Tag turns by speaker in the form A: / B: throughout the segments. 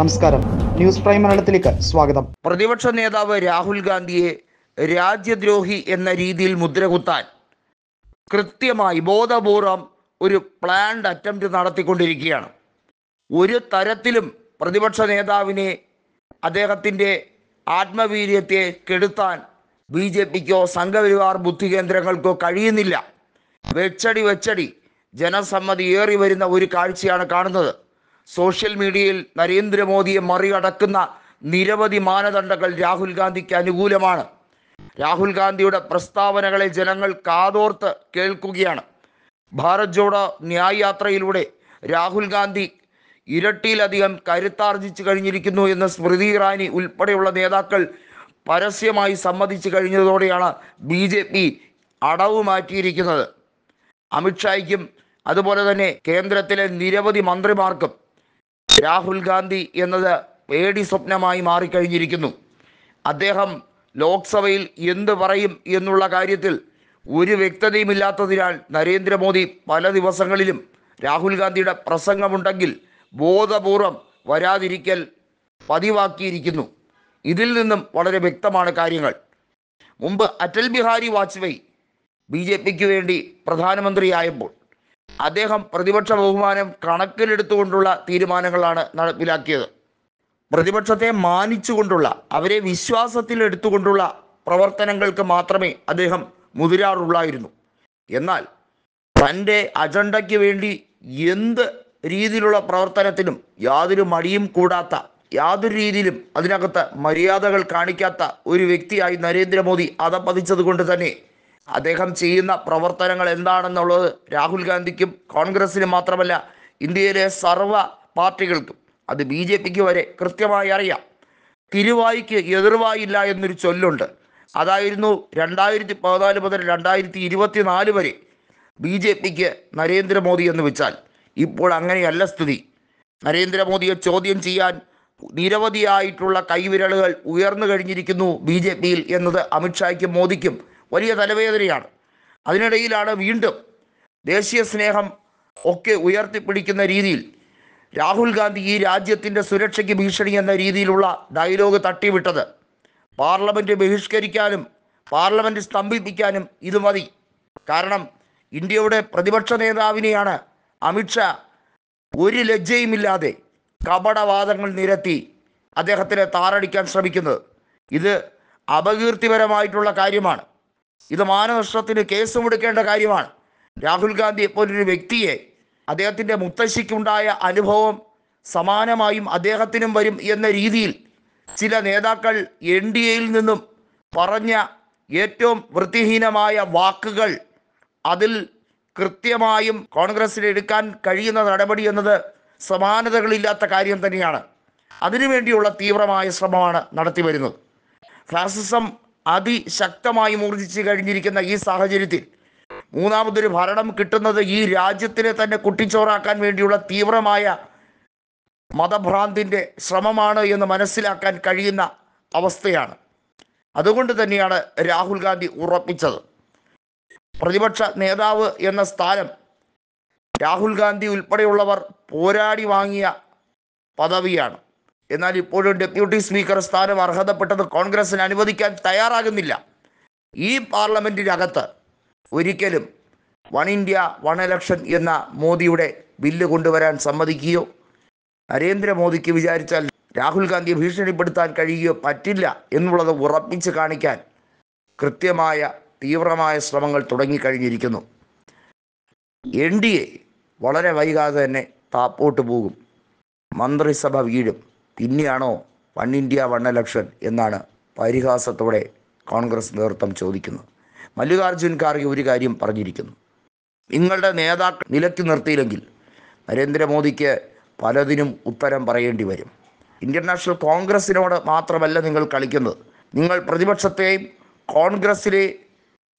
A: നമസ്കാരം news prime മലയാളത്തിലേക്ക് സ്വാഗതം പ്രതിപക്ഷ നേതാവ് രാഹുൽ ഗാന്ധിയെ രാജ്യദ്രോഹി എന്ന രീതിയിൽ മുദ്രകുത്താൻ കൃത്യമായി ബോധപൂർവം ഒരു പ്ലാൻഡ് അറ്റംപ്റ്റ് നടത്തിക്കൊണ്ടിരിക്കുകയാണ് ഒരു തരത്തിലും പ്രതിപക്ഷ നേതാവിനെ അദ്ദേഹത്തിൻ്റെ ആത്മവീര്യത്തെ കെടുത്താൻ ബി ജെ പിക്കോ സംഘപരിവാർ ബുദ്ധി കേന്ദ്രങ്ങൾക്കോ കഴിയുന്നില്ല വെച്ചടി വെച്ചടി ജനസമ്മതി ഏറി വരുന്ന ഒരു കാഴ്ചയാണ് കാണുന്നത് സോഷ്യൽ മീഡിയയിൽ നരേന്ദ്രമോദിയെ മറികടക്കുന്ന നിരവധി മാനദണ്ഡങ്ങൾ രാഹുൽ ഗാന്ധിക്ക് അനുകൂലമാണ് രാഹുൽ ഗാന്ധിയുടെ പ്രസ്താവനകളെ ജനങ്ങൾ കാതോർത്ത് കേൾക്കുകയാണ് ഭാരത് ജോഡോ ന്യായ് യാത്രയിലൂടെ രാഹുൽ ഗാന്ധി ഇരട്ടിയിലധികം കരുത്താർജിച്ചു കഴിഞ്ഞിരിക്കുന്നു എന്ന് സ്മൃതി ഇറാനി ഉൾപ്പെടെയുള്ള നേതാക്കൾ പരസ്യമായി സമ്മതിച്ചു കഴിഞ്ഞതോടെയാണ് ബി ജെ പി അടവ് മാറ്റിയിരിക്കുന്നത് അമിത്ഷായ്ക്കും അതുപോലെ തന്നെ കേന്ദ്രത്തിലെ നിരവധി മന്ത്രിമാർക്കും രാഹുൽ ഗാന്ധി എന്നത് പേടി സ്വപ്നമായി മാറിക്കഴിഞ്ഞിരിക്കുന്നു അദ്ദേഹം ലോക്സഭയിൽ എന്ത് പറയും എന്നുള്ള കാര്യത്തിൽ ഒരു വ്യക്തതയുമില്ലാത്തതിനാൽ നരേന്ദ്രമോദി പല ദിവസങ്ങളിലും രാഹുൽ ഗാന്ധിയുടെ പ്രസംഗമുണ്ടെങ്കിൽ ബോധപൂർവം വരാതിരിക്കൽ പതിവാക്കിയിരിക്കുന്നു ഇതിൽ നിന്നും വളരെ വ്യക്തമാണ് കാര്യങ്ങൾ മുമ്പ് അറ്റൽ ബിഹാരി വാജ്പേയി ബി ജെ പിക്ക് വേണ്ടി പ്രധാനമന്ത്രിയായപ്പോൾ അദ്ദേഹം പ്രതിപക്ഷ ബഹുമാനം കണക്കിലെടുത്തുകൊണ്ടുള്ള തീരുമാനങ്ങളാണ് നടപ്പിലാക്കിയത് പ്രതിപക്ഷത്തെ മാനിച്ചുകൊണ്ടുള്ള അവരെ വിശ്വാസത്തിൽ എടുത്തുകൊണ്ടുള്ള പ്രവർത്തനങ്ങൾക്ക് മാത്രമേ അദ്ദേഹം മുതിരാറുള്ളായിരുന്നു എന്നാൽ തൻ്റെ അജണ്ടയ്ക്ക് വേണ്ടി എന്ത് രീതിയിലുള്ള പ്രവർത്തനത്തിനും യാതൊരു മടിയും കൂടാത്ത യാതൊരു രീതിയിലും അതിനകത്ത് മര്യാദകൾ കാണിക്കാത്ത ഒരു വ്യക്തിയായി നരേന്ദ്രമോദി അതപ്പതിച്ചത് കൊണ്ട് തന്നെ അദ്ദേഹം ചെയ്യുന്ന പ്രവർത്തനങ്ങൾ എന്താണെന്നുള്ളത് രാഹുൽ ഗാന്ധിക്കും കോൺഗ്രസ്സിന് മാത്രമല്ല ഇന്ത്യയിലെ സർവ പാർട്ടികൾക്കും അത് ബി ജെ പിക്ക് വരെ കൃത്യമായി അറിയാം തിരുവായിക്ക് എതിർവായില്ല എന്നൊരു ചൊല്ലുണ്ട് അതായിരുന്നു രണ്ടായിരത്തി പതിനാല് മുതൽ രണ്ടായിരത്തി ഇരുപത്തിനാല് വരെ ബി ജെ പിക്ക് നരേന്ദ്രമോദി എന്ന് വെച്ചാൽ ഇപ്പോൾ അങ്ങനെയല്ല സ്ഥിതി നരേന്ദ്രമോദിയെ ചോദ്യം ചെയ്യാൻ നിരവധിയായിട്ടുള്ള കൈവിരലുകൾ ഉയർന്നു കഴിഞ്ഞിരിക്കുന്നു ബി ജെ പിയിൽ എന്നത് അമിത്ഷായ്ക്കും മോദിക്കും വലിയ തലവേദനയാണ് അതിനിടയിലാണ് വീണ്ടും ദേശീയ സ്നേഹം ഒക്കെ ഉയർത്തിപ്പിടിക്കുന്ന രീതിയിൽ രാഹുൽ ഗാന്ധി ഈ രാജ്യത്തിൻ്റെ സുരക്ഷയ്ക്ക് ഭീഷണി എന്ന രീതിയിലുള്ള ഡയലോഗ് തട്ടിവിട്ടത് പാർലമെൻറ്റ് ബഹിഷ്കരിക്കാനും പാർലമെൻറ്റ് സ്തംഭിപ്പിക്കാനും ഇത് മതി കാരണം ഇന്ത്യയുടെ പ്രതിപക്ഷ നേതാവിനെയാണ് അമിത്ഷാ ഒരു ലജ്ജയുമില്ലാതെ കപടവാദങ്ങൾ നിരത്തി അദ്ദേഹത്തിനെ താറടിക്കാൻ ശ്രമിക്കുന്നത് ഇത് അപകീർത്തിപരമായിട്ടുള്ള കാര്യമാണ് ഇത് മാനനഷ്ടത്തിന് കേസ് കൊടുക്കേണ്ട കാര്യമാണ് രാഹുൽ ഗാന്ധി പോലൊരു വ്യക്തിയെ അദ്ദേഹത്തിൻ്റെ മുത്തശ്ശിക്കുണ്ടായ അനുഭവം സമാനമായും അദ്ദേഹത്തിനും വരും എന്ന രീതിയിൽ ചില നേതാക്കൾ എൻ ഡി എയിൽ നിന്നും പറഞ്ഞ ഏറ്റവും വൃത്തിഹീനമായ വാക്കുകൾ അതിൽ കൃത്യമായും കോൺഗ്രസ്സിൽ എടുക്കാൻ കഴിയുന്ന നടപടി എന്നത് സമാനതകളില്ലാത്ത കാര്യം തന്നെയാണ് അതിനുവേണ്ടിയുള്ള തീവ്രമായ ശ്രമമാണ് നടത്തി വരുന്നത് ഫാസിസം അതിശക്തമായി മൂർജിച്ച് കഴിഞ്ഞിരിക്കുന്ന ഈ സാഹചര്യത്തിൽ മൂന്നാമതൊരു ഭരണം കിട്ടുന്നത് ഈ രാജ്യത്തിനെ തന്നെ കുട്ടിച്ചോറാക്കാൻ വേണ്ടിയുള്ള തീവ്രമായ മതഭ്രാന്തിൻ്റെ ശ്രമമാണ് എന്ന് മനസ്സിലാക്കാൻ കഴിയുന്ന അവസ്ഥയാണ് അതുകൊണ്ട് തന്നെയാണ് രാഹുൽ ഗാന്ധി ഉറപ്പിച്ചത് പ്രതിപക്ഷ നേതാവ് എന്ന സ്ഥാനം രാഹുൽ ഗാന്ധി ഉൾപ്പെടെയുള്ളവർ പോരാടി വാങ്ങിയ പദവിയാണ് എന്നാൽ ഇപ്പോഴും ഡെപ്യൂട്ടി സ്പീക്കർ സ്ഥാനം അർഹതപ്പെട്ടത് കോൺഗ്രസിന് അനുവദിക്കാൻ തയ്യാറാകുന്നില്ല ഈ പാർലമെൻറ്റിനകത്ത് ഒരിക്കലും വൺ ഇന്ത്യ വൺ എലക്ഷൻ എന്ന മോദിയുടെ ബില്ല് കൊണ്ടുവരാൻ സമ്മതിക്കുകയോ നരേന്ദ്രമോദിക്ക് വിചാരിച്ചാൽ രാഹുൽ ഗാന്ധിയെ ഭീഷണിപ്പെടുത്താൻ കഴിയുകയോ പറ്റില്ല എന്നുള്ളത് ഉറപ്പിച്ച് കാണിക്കാൻ കൃത്യമായ തീവ്രമായ ശ്രമങ്ങൾ തുടങ്ങിക്കഴിഞ്ഞിരിക്കുന്നു എൻ ഡി എ വളരെ വൈകാതെ തന്നെ താപ്പോട്ട് പോകും മന്ത്രിസഭ വീഴും പിന്നെയാണോ വൺ ഇന്ത്യ വൺ ഇലക്ഷൻ എന്നാണ് പരിഹാസത്തോടെ കോൺഗ്രസ് നേതൃത്വം ചോദിക്കുന്നത് മല്ലികാർജുൻ ഖാർഗെ ഒരു കാര്യം പറഞ്ഞിരിക്കുന്നു നിങ്ങളുടെ നേതാക്കൾ നിലയ്ക്ക് നിർത്തിയില്ലെങ്കിൽ നരേന്ദ്രമോദിക്ക് പലതിനും ഉത്തരം പറയേണ്ടി വരും ഇന്റർനാഷണൽ കോൺഗ്രസിനോട് മാത്രമല്ല നിങ്ങൾ കളിക്കുന്നത് നിങ്ങൾ പ്രതിപക്ഷത്തെയും കോൺഗ്രസ്സിലെ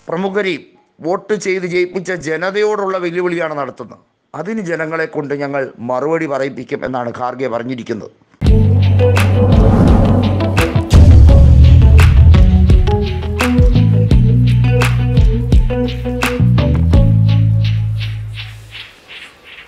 A: പ്രമുഖരെയും വോട്ട് ചെയ്ത് ജയിപ്പിച്ച ജനതയോടുള്ള വെല്ലുവിളിയാണ് നടത്തുന്നത് അതിന് ജനങ്ങളെ കൊണ്ട് ഞങ്ങൾ മറുപടി പറയിപ്പിക്കും എന്നാണ് ഖാർഗെ പറഞ്ഞിരിക്കുന്നത് Música